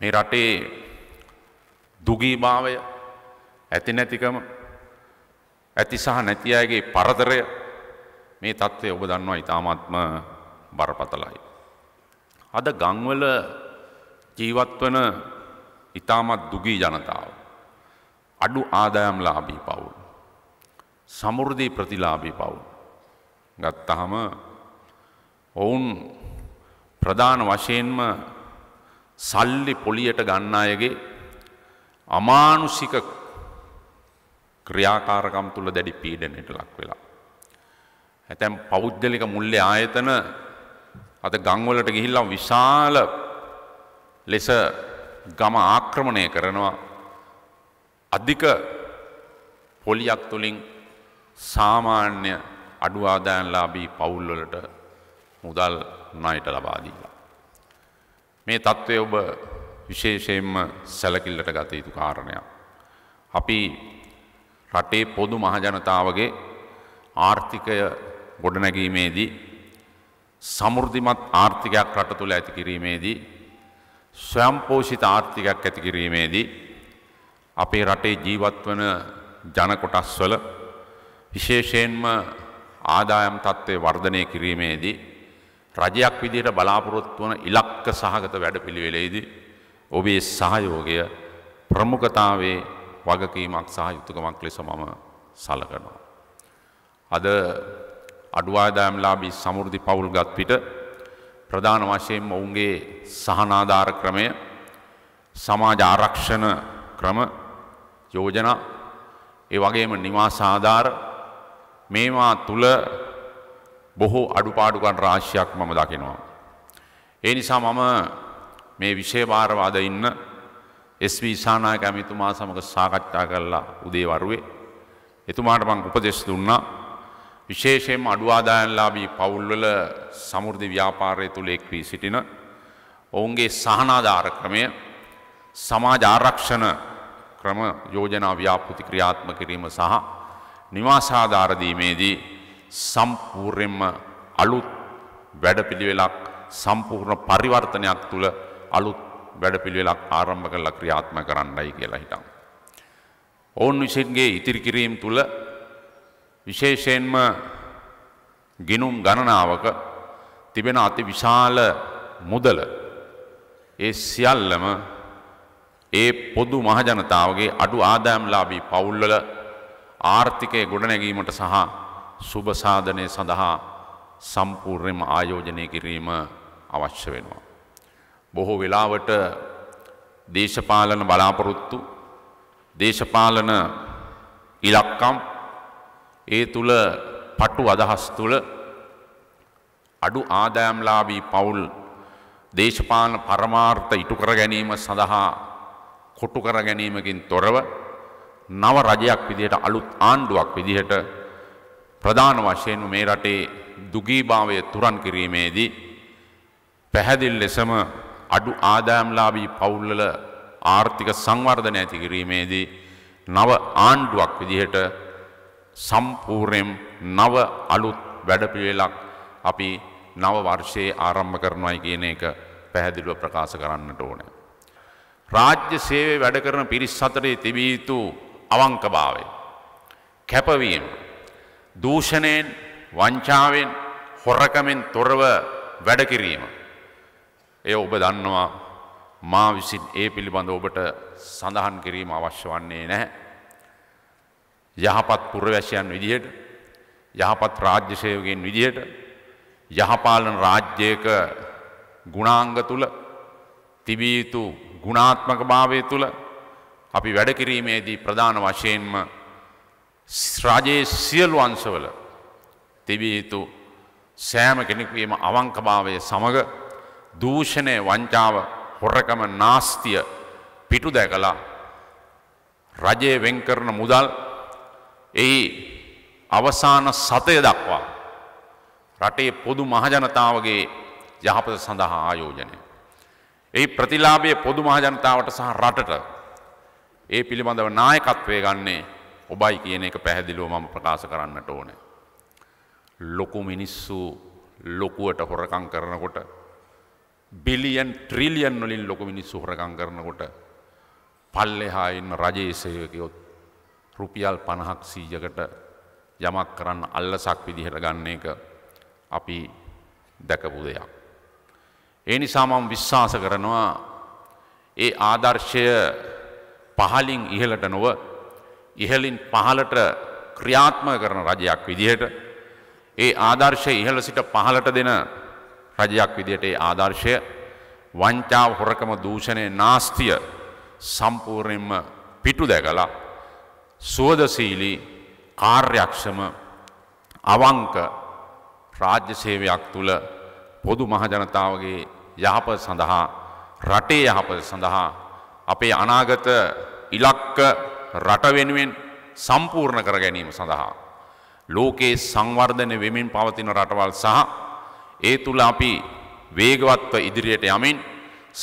මේ රටේ දුගීභාවය ඇති නැතිකම ඇති සහ නැති අයගේ පරතරය මේ தත්ත්වය ඔබ දන්නවා ඊ타මාත්ම බරපතලයි. අද ගම්වල ජීවත් වන ඊ타මත් දුගී ජනතාව අඩු ආදායම්ලාභී පවුල් සමෘද්ධි ප්‍රතිලාභී පවුල් ගත්තාම ඔවුන් ප්‍රධාන වශයෙන්ම සල්ලි පොලියට ගන්න අයගේ අමානුෂික ක්‍රියාකාරකම් තුළ දැඩි පීඩනයට ලක් වෙලා. ඇතැම් පෞද්ගලික මුල්ලේ ආයතන අද ගංවලට ගිහිල්ලා විශාල ලෙස ගම ආක්‍රමණය කරනවා අධික පොලියක් තුළින් සාමාන්‍ය අඩු ආදායන්ලාබී පවුල්වලට මුදල් ණයට ලබා දීලා. මේ தત્ත්වය ඔබ විශේෂයෙන්ම සැලකිල්ලට ගත යුතු කාරණයක්. අපි රටේ පොදු මහජනතාවගේ ආර්ථිකය ගොඩනැගීමේදී සමෘද්ධිමත් ආර්ථිකයක් රට තුළ ඇති කිරීමේදී ස්වයම්පෝෂිත ආර්ථිකයක් ඇති කිරීමේදී අපේ රටේ ජීවත් වන ජන කොටස්වල විශේෂයෙන්ම ආදායම් තත්ත්වය වර්ධනය කිරීමේදී රජයක් විදියට බලාපොරොත්තු වන ඉලක්ක සහගත වැඩපිළිවෙලේදී ඔබේ සහයෝගය ප්‍රමුඛතාවයේ වගකීමක් සහ යුතුයකමක් ලෙස මම සලකනවා. අද අඩුවාදායම්ලාභී සමෘද්ධි පවුල්ගත් පිට ප්‍රධාන වශයෙන් ඔවුන්ගේ සහනාධාර ක්‍රමය සමාජ ආරක්ෂණ ක්‍රම යෝජනා ඒ වගේම නිවාස ආධාර මේවා තුල බොහෝ අඩුපාඩුකන් රාශියක් මම දකිනවා. ඒ නිසා මම මේ විශේභාරවාද ඉන්න එස්වී සානායක ඇමිතුමා සමඟ සාකච්ඡා කරලා උදේවරුවේ. එතුමාට මං උපදෙස් දුන්නා විශේෂයෙන්ම අඩුවාදායන්ලාබී පවුල්වල සමුෘධි ව්‍යාපාරය තුළ එක් වී සිටින ඔවුන්ගේ සහනාධාර ක්‍රමය සමාජ ආරක්ෂණ ක්‍රම යෝජනා ව්‍යාපෘති ක්‍රියාත්ම කිරීම සහ නිවාසාධාරදීමේදී සම්පූර්ණයෙන්ම අලුත් වැඩපිළිවෙලක් සම්පූර්ණ පරිවර්තනයක් තුළ අලුත් වැඩපිළිවෙලක් ආරම්භ කරලා ක්‍රියාත්මක කරන්නයි කියලා හිතමු. ඔවුන් විසින්ගේ ඉතිරි කිරීම තුළ විශේෂයෙන්ම ගිනුම් ගණනාවක තිබෙන අති විශාල මුදල ඒ සියල්ලම ඒ පොදු මහජනතාවගේ අඩු ආදායම්ලාබී පවුල්වල ආර්ථිකය ගොඩනැගීමට සහ සුභසාධනය සඳහා සම්පූර්ණයම ආයෝජනය කිරීම අවශ්‍ය වෙනවා. බොහෝ වෙලාවට දේශපාලන බලාපොරොත්තු දේශපාලන ඉලක්කම් ඒ තුළ පටු අදහස් තුළ අඩු ආදායම්ලාබී පවුල් දේශපාලන පරමාර්ථ ඉටු කර ගැනීම සඳහා කොටු කර ගැනීමකින් තොරව නව රජයක් විදිහට අලුත් ආණ්ඩුවක් විදිහට ප්‍රධාන වශයෙන් මේ රටේ දුගීභාවය තුරන් කිරීමේදී පැහැදිල් ලෙසම අඩු ආදායම්ලාබී පවුල්වල ආර්ථික සංවර්ධන ඇති කිරීමේදී නව ආණ්ඩුවක් විදිහට සම්පූර්ණයෙන් නව අලුත් වැඩපිළිවෙලක් අපි නව වර්ෂයේ ආරම්භ කරනවායි කියන එක පැහැදිලිව ප්‍රකාශ කරන්නට ඕනේ. රාජ්‍ය සේවයේ වැඩ කරන පිරිස් අතරේ තිබිය යුතු අවංකභාවය කැපවීම දූෂණයෙන් වංචාවෙන් හොරකමෙන් තොරව වැඩකිරීම. එය ඔබ දන්නවා මා විසින් ඒ පිළිබඳ ඔබට සඳහන් කිරීම අවශ්‍ය වන්නේ නැහැ. යහපත් පුරවැසියන් විදිහට යහපත් රාජ්‍ය සේවකයන් විදිහට යහපාලන රාජ්‍යයක ගුණාංග තුල තිබිය යුතු ගුණාත්මක භාවය තුල අපි වැඩකිරීමේදී ප්‍රධාන වශයෙන්ම රාජයේ සියලු අංශවල තිබිය යුතු සෑම කෙනෙකුගේම අවංකභාවය සමග දූෂණය වංචාව හොරකම නාස්තිය පිටු දැකලා රජය වෙන් කරන මුදල් එයි අවසාන සතය දක්වා රටේ පොදු මහජනතාවගේ යහපත සඳහා ආයෝජනය. එහි ප්‍රතිලාභය පොදු මහජනතාවට සහ රටට ඒ පිළිබඳව නායකත්වය ගන්නේ ඔබයි කියන එක පැහැදිලිව මම ප්‍රකාශ කරන්නට ඕන. ලොකු මිනිස්සු ලොකුවට හොරකං කරනකොට බිලියන් ට්‍රිලියන් වලින් ලොකු මිනිස්සු හොරකං කරනකොට පල්ලෙහා ඉන්න රජයේ සේවකයොත් රුපියල් 50ක් 100කට යමක් කරන්න අල්ලසක් විදිහට ගන්න එක අපි දැකපු දෙයක්. ඒ නිසා මම විශ්වාස කරනවා ඒ ආදර්ශය පහලින් ඉහළට නොව ඉහලින් පහලට ක්‍රියාත්මක කරන රජයක් විදිහට ඒ ආදර්ශය ඉහළ සිට පහලට දෙන රජයක් විදිහට ඒ ආදර්ශය වංචාව හොරකම දූෂණය නාස්තිය සම්පූර්ණයෙන්ම පිටු දැකලා සුවදශීලී කාර්යක්ෂම අවංක රාජ්‍ය සේවයක් තුළ පොදු මහජනතාවගේ යහපත සඳහා රටේ යහපත සඳහා අපේ අනාගත ඉලක්ක රට වෙනුවෙන් සම්පූර්ණ කර ගැනීම සඳහා. ලෝකයේ සංවර්ධන වෙමින් පවතින රටවල් සහ ඒ තුළ අපි වේගවත්ව ඉදිරියට යමින්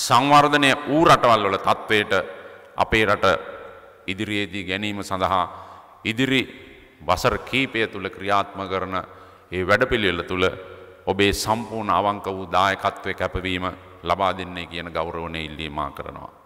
සංවර්ධනය වූ රටවල් වල තත්ත්වයට අපේ රට ඉදිරියේදී ගැනීම සඳහා ඉදිරි වසර කීපය තුළ ක්‍රියාත්ම කරන ඒ වැඩපිළිවෙල තුළ ඔබේ සම්පූර්ණ අවංක වූ දායකත්වය කැපවීම ලබා දෙන්නේ කියන ගෞරවණය ඉල්ලීමා කරනවා.